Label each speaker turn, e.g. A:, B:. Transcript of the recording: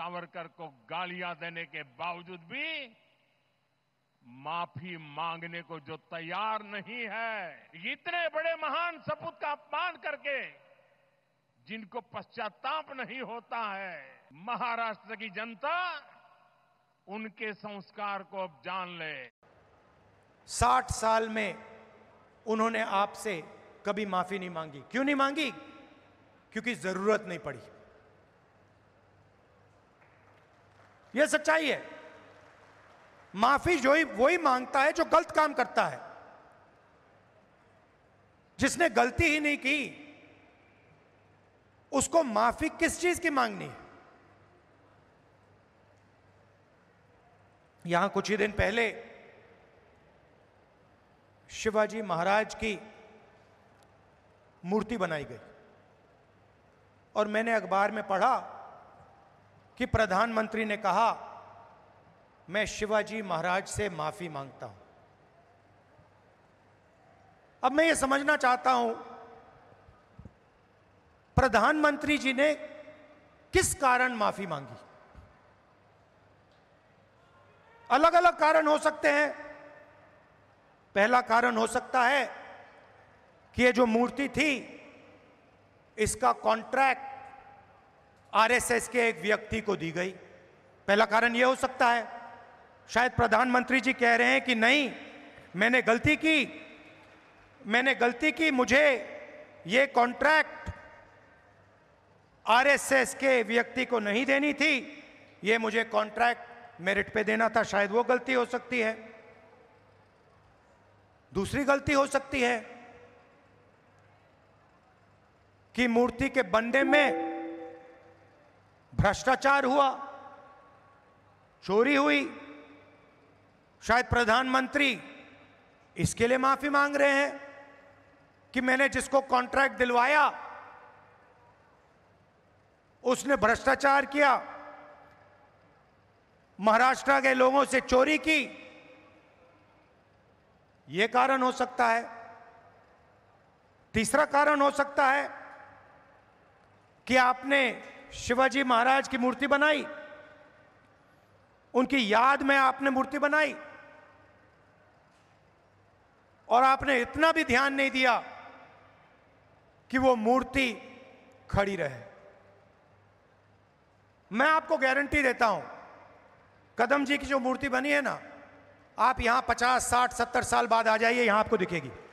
A: सावरकर को गालियां देने के बावजूद भी माफी मांगने को जो तैयार नहीं है इतने बड़े महान सपूत का अपमान करके जिनको पश्चाताप नहीं होता है महाराष्ट्र की जनता उनके संस्कार को अब जान ले साठ साल में उन्होंने आपसे कभी माफी नहीं मांगी क्यों नहीं मांगी क्योंकि जरूरत नहीं पड़ी यह सच्चाई है माफी जो ही वही मांगता है जो गलत काम करता है जिसने गलती ही नहीं की उसको माफी किस चीज की मांगनी है यहां कुछ ही दिन पहले शिवाजी महाराज की मूर्ति बनाई गई और मैंने अखबार में पढ़ा कि प्रधानमंत्री ने कहा मैं शिवाजी महाराज से माफी मांगता हूं अब मैं ये समझना चाहता हूं प्रधानमंत्री जी ने किस कारण माफी मांगी अलग अलग कारण हो सकते हैं पहला कारण हो सकता है कि ये जो मूर्ति थी इसका कॉन्ट्रैक्ट आरएसएस के एक व्यक्ति को दी गई पहला कारण यह हो सकता है शायद प्रधानमंत्री जी कह रहे हैं कि नहीं मैंने गलती की मैंने गलती की मुझे ये कॉन्ट्रैक्ट आरएसएस के व्यक्ति को नहीं देनी थी ये मुझे कॉन्ट्रैक्ट मेरिट पे देना था शायद वो गलती हो सकती है दूसरी गलती हो सकती है कि मूर्ति के बंदे में भ्रष्टाचार हुआ चोरी हुई शायद प्रधानमंत्री इसके लिए माफी मांग रहे हैं कि मैंने जिसको कॉन्ट्रैक्ट दिलवाया उसने भ्रष्टाचार किया महाराष्ट्र के लोगों से चोरी की यह कारण हो सकता है तीसरा कारण हो सकता है कि आपने शिवाजी महाराज की मूर्ति बनाई उनकी याद में आपने मूर्ति बनाई और आपने इतना भी ध्यान नहीं दिया कि वो मूर्ति खड़ी रहे मैं आपको गारंटी देता हूं कदम जी की जो मूर्ति बनी है ना आप यहां पचास साठ सत्तर साल बाद आ जाइए यहां आपको दिखेगी